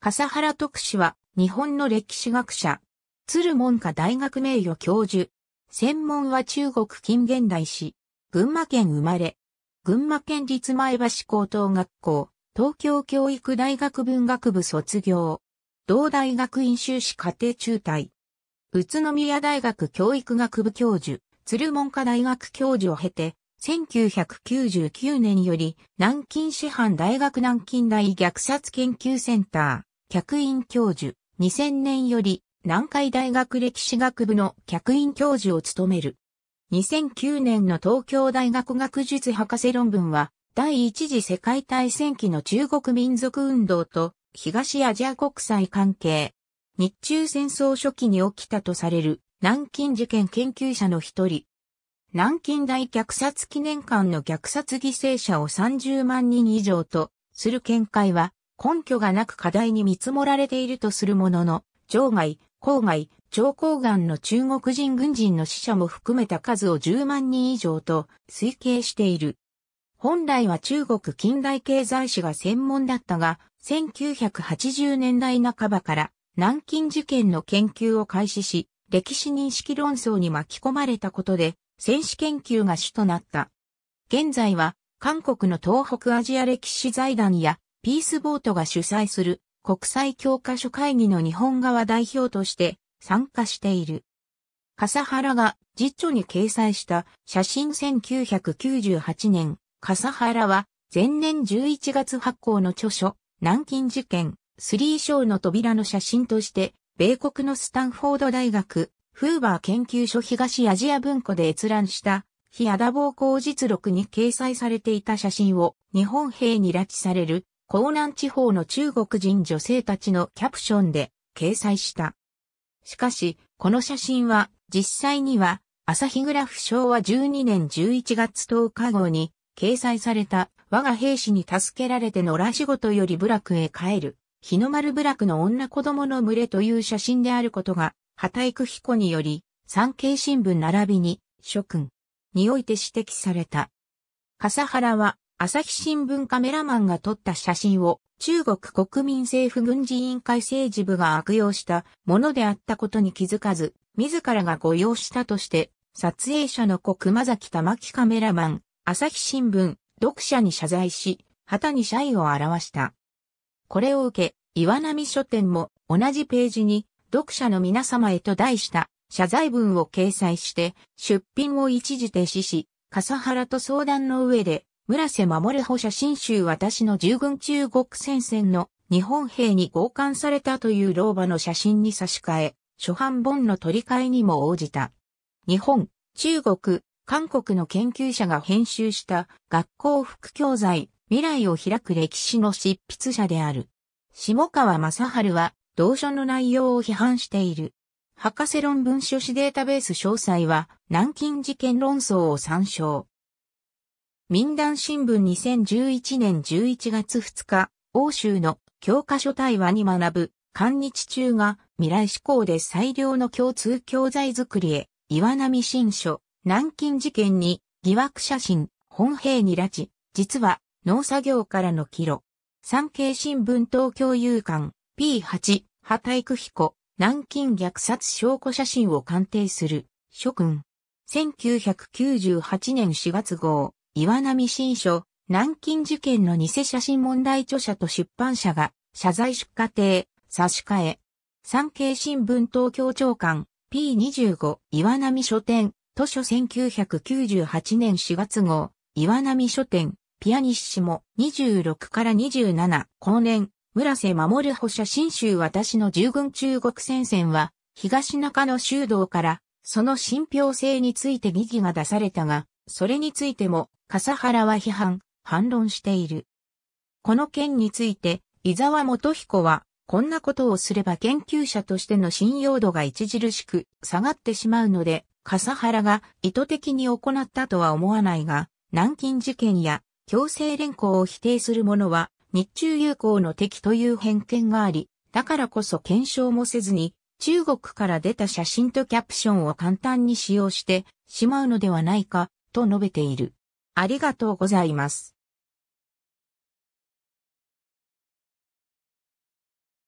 笠原特使は、日本の歴史学者、鶴門下大学名誉教授、専門は中国近現代史、群馬県生まれ、群馬県立前橋高等学校、東京教育大学文学部卒業、同大学院修士課程中退、宇都宮大学教育学部教授、鶴門下大学教授を経て、1999年より南京師範大学南京大虐殺研究センター、客員教授、2000年より南海大学歴史学部の客員教授を務める。2009年の東京大学学術博士論文は、第一次世界大戦期の中国民族運動と東アジア国際関係。日中戦争初期に起きたとされる南京事件研究者の一人。南京大虐殺記念館の虐殺犠牲者を30万人以上とする見解は、根拠がなく課題に見積もられているとするものの、場外、郊外、長江岸の中国人軍人の死者も含めた数を10万人以上と推計している。本来は中国近代経済史が専門だったが、1980年代半ばから南京事件の研究を開始し、歴史認識論争に巻き込まれたことで、戦史研究が主となった。現在は、韓国の東北アジア歴史財団やピースボートが主催する国際教科書会議の日本側代表として参加している。笠原が実著に掲載した写真1998年、笠原は前年11月発行の著書、南京事件、スリーショーの扉の写真として、米国のスタンフォード大学、フーバー研究所東アジア文庫で閲覧した、非アダ暴行実録に掲載されていた写真を日本兵に拉致される江南地方の中国人女性たちのキャプションで掲載した。しかし、この写真は実際には朝日グラフ昭和12年11月10日号に掲載された我が兵士に助けられて野良仕事より部落へ帰る日の丸部落の女子供の群れという写真であることが、畑育彦により、産経新聞並びに、諸君において指摘された。笠原は朝日新聞カメラマンが撮った写真を中国国民政府軍事委員会政治部が悪用したものであったことに気づかず、自らが誤用したとして、撮影者の子熊崎玉木カメラマン、朝日新聞、読者に謝罪し、旗に謝意を表した。これを受け、岩波書店も同じページに、読者の皆様へと題した謝罪文を掲載して、出品を一時停止し、笠原と相談の上で、村瀬守補写真集私の従軍中国戦線の日本兵に強姦されたという老婆の写真に差し替え、初版本の取り替えにも応じた。日本、中国、韓国の研究者が編集した学校副教材、未来を開く歴史の執筆者である。下川正春は、同書の内容を批判している。博士論文書誌データベース詳細は、南京事件論争を参照。民団新聞2011年11月2日、欧州の教科書対話に学ぶ、韓日中が未来志向で最良の共通教材作りへ、岩波新書、南京事件に、疑惑写真、本兵に拉致、実は、農作業からの帰路。産経新聞東京有刊、P8、破体区彦、南京虐殺証拠写真を鑑定する、諸君。1998年4月号。岩波新書、南京事件の偽写真問題著者と出版社が、謝罪出荷亭差し替え。産経新聞東京長官、P25、岩波書店、図書1998年4月号、岩波書店、ピアニッシモ、26から27、後年、村瀬守補写真集私の従軍中国戦線は、東中野修道から、その信憑性について疑義が出されたが、それについても、笠原は批判、反論している。この件について、伊沢元彦は、こんなことをすれば研究者としての信用度が著しく下がってしまうので、笠原が意図的に行ったとは思わないが、南京事件や強制連行を否定する者は日中友好の敵という偏見があり、だからこそ検証もせずに中国から出た写真とキャプションを簡単に使用してしまうのではないかと述べている。ありがとうございます。